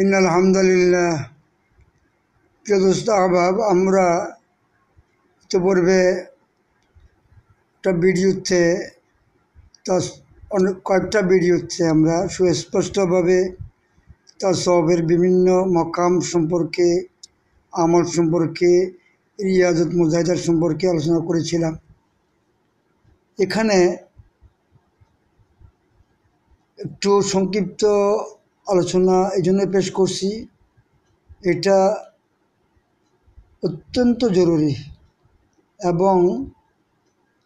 in আলহামদুলিল্লাহ প্রিয় দোস্ত আহবাব আমরা ইতিপূর্বে একটা ভিডিওতে তার অনেক কয়েকটা ভিডিওতে আমরা সুস্পষ্টভাবে তার সবের বিভিন্ন মকাম সম্পর্কে আমল সম্পর্কে রিয়াজত মুজাহিদার সম্পর্কে আলোচনা করেছিলাম এখানে একটু সংক্ষিপ্ত আলোচনা এই জন্য পেশ করছি এটা অত্যন্ত জরুরি এবং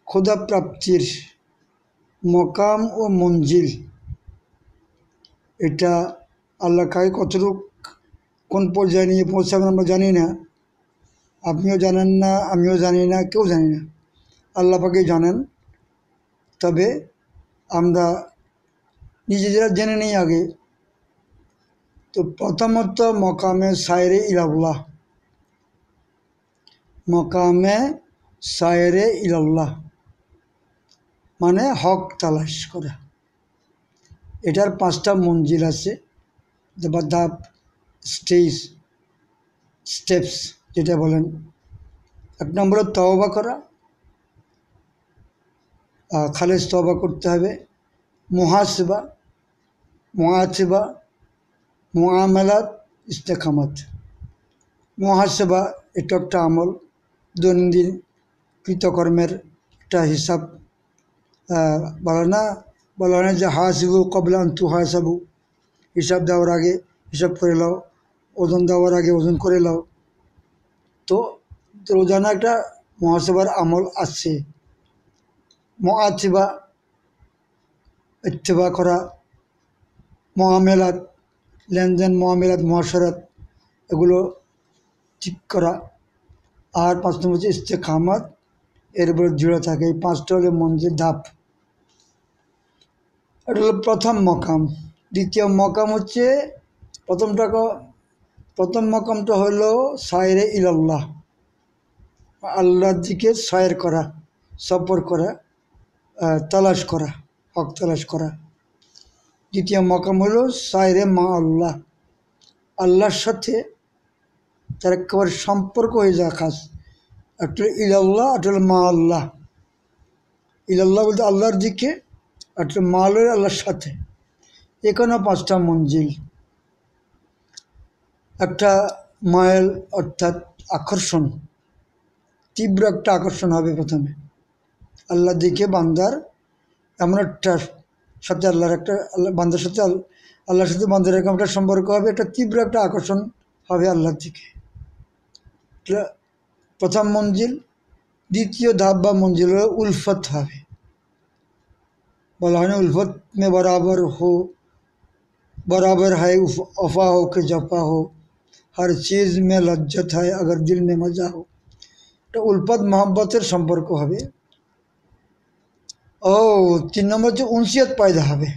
ক্ষুদাপ্রাপ্তির মকাম ও মঞ্জিল এটা আল্লাহ কায় কতটুক কোন পর্যায়ে নিয়ে পৌঁছাবে আমরা জানি না আপনিও জানেন না আমিও জানি না কেউ জানি না আল্লাহ পাকে জানেন তবে আমরা নিজেরা জেনে নিই আগে তো প্রথমত মকামে সায়রে ইলাল্লাহ মকামে সায়রে ইলাল্লাহ মানে হক তালাশ করা এটার পাঁচটা মঞ্জিল আছে বা ধাপ স্টেজ স্টেপস যেটা বলেন এক নম্বরে তওবা করা খালেজ তবা করতে হবে মহাসেবা মহাসেবা মোয়ামেলার ইস্তেকামত মহাসেবা এটা একটা আমল দৈনন্দিন কৃতকর্মের একটা হিসাব বলে না বলে না যে হাসিবু কবলান তু হবু হিসাব দেওয়ার আগে হিসাব করে লাও ওজন দেওয়ার আগে ওজন করে লাও তো রোজানা একটা মহাসেবার আমল আছে মহাসেবা ইত্তেবা করা মহামেলার লেনদেন মহামেলাত মহাসরাত এগুলো ঠিক করা আর পাঁচ নম্বর হচ্ছে খামাত এর উপরে জুড়ে থাকে এই পাঁচটা হলো মন্দির ধাপ এটা হলো প্রথম মকাম দ্বিতীয় মকাম হচ্ছে প্রথমটা প্রথম মকামটা হলো সায়রে ইলাল্লাহ আল্লাহর দিকে সায়ের করা সফর করা তালাশ করা হক তালাশ করা দ্বিতীয় মকাম হলো সাইরে মা আল্লাহ আল্লাহর সাথে তার একেবারে সম্পর্ক হয়ে যায় খাস একটা আল্লাহ একটা মা আল্লাহ ইল আল্লাহ বলতে আল্লাহর দিকে একটা মা আল্লাহ আল্লাহর সাথে এখানেও পাঁচটা মঞ্জিল একটা মায়ের অর্থাৎ আকর্ষণ তীব্র একটা আকর্ষণ হবে প্রথমে আল্লাহর দিকে বান্দার এমন একটা ফক্ত আল্লাহর আল্লাহর সাথে আল্লাহর সাথে মন্দিরের কমটার সম্পর্ক হবে একটা কিব্রে একটা আকর্ষণ হবে আল্লাহর দিকে যে प्रथम मंजिल দ্বিতীয় ধাপ বা মঞ্জিলের উলফত হবে বলা হলো উলফত মে बराबर हो बराबर है उफा हो क जपा हो हर चीज में लज्जत है अगर दिल में मजा हो तो উলফত मोहब्बतের সম্পর্ক হবে ও তিন নম্বর হচ্ছে উনসিয়াত পায়দা হবে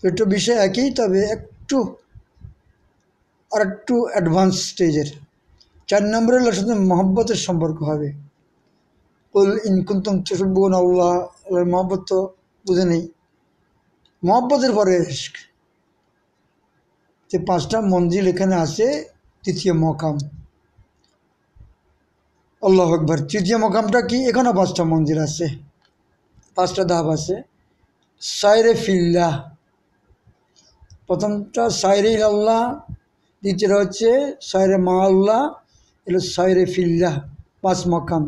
দুটো বিষয় একই তবে একটু আর একটু অ্যাডভান্স স্টেজের চার নম্বরে আল্লাহর সাথে মহব্বতের সম্পর্ক হবে উল ইনকুন্তম চসুবন আল্লাহ মহব্বত তো বুঝে নেই মহব্বতের পরে যে পাঁচটা মঞ্জিল এখানে আছে তৃতীয় মকাম আল্লাহ আকবর তৃতীয় মকামটা কি এখানেও পাঁচটা মন্দির আছে পাঁচটা ধাপ আছে সাইরে ফিল্লা প্রথমটা সাইরে আল্লাহ দ্বিতীয়টা হচ্ছে সাইরে মা আল্লাহ এলো সাইরে ফিল্লা পাঁচ মকাম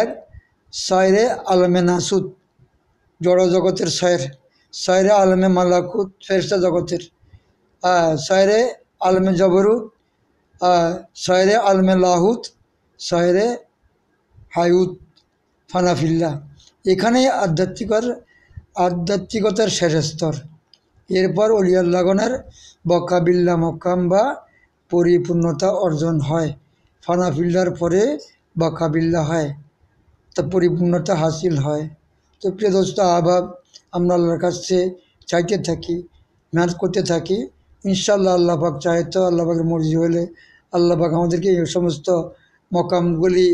এক সাইরে আলমে নাসুদ জড় জগতের সাইর সাইরে আলমে মালাকুত ফেরস্তা জগতের সাইরে আলমে জবরুদ সাইরে আলমে লাহুত সাইরে হায়ুদ ফানাফিল্লা এখানে আধ্যাত্মিকতার আধ্যাত্মিকতার শেষ স্তর এরপর অলিয়াল্লাগনের বকাবিল্লা মক্কাম বা পরিপূর্ণতা অর্জন হয় ফানাফিল্লার পরে বকাবিল্লা হয় তা পরিপূর্ণতা হাসিল হয় তো প্রিয় দোস্ত আহ্বাব আমরা আল্লাহর কাছে চাইতে থাকি ম্যাচ করতে থাকি ইনশাল্লাহ আল্লাহবাক চাইতো আল্লাহবাকের মর্জি হলে আল্লাহবাক আমাদেরকে এই সমস্ত মকামগুলি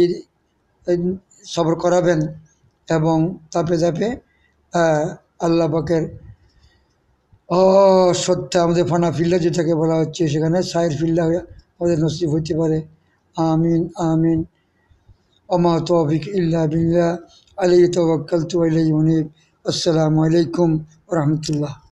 ঈদ করাবেন এবং তাপে তাপে আল্লাহ পাকের অসত্যা আমাদের ফানা ফিল্লা যেটাকে বলা হচ্ছে সেখানে সায়ের ফিল্লা আমাদের নসিব হইতে পারে আমিন আমিন অমা তফিক ইল্লা বিল্লা আলী তবাক্কাল তু আলাই আসসালামু আলাইকুম রহমতুল্লাহ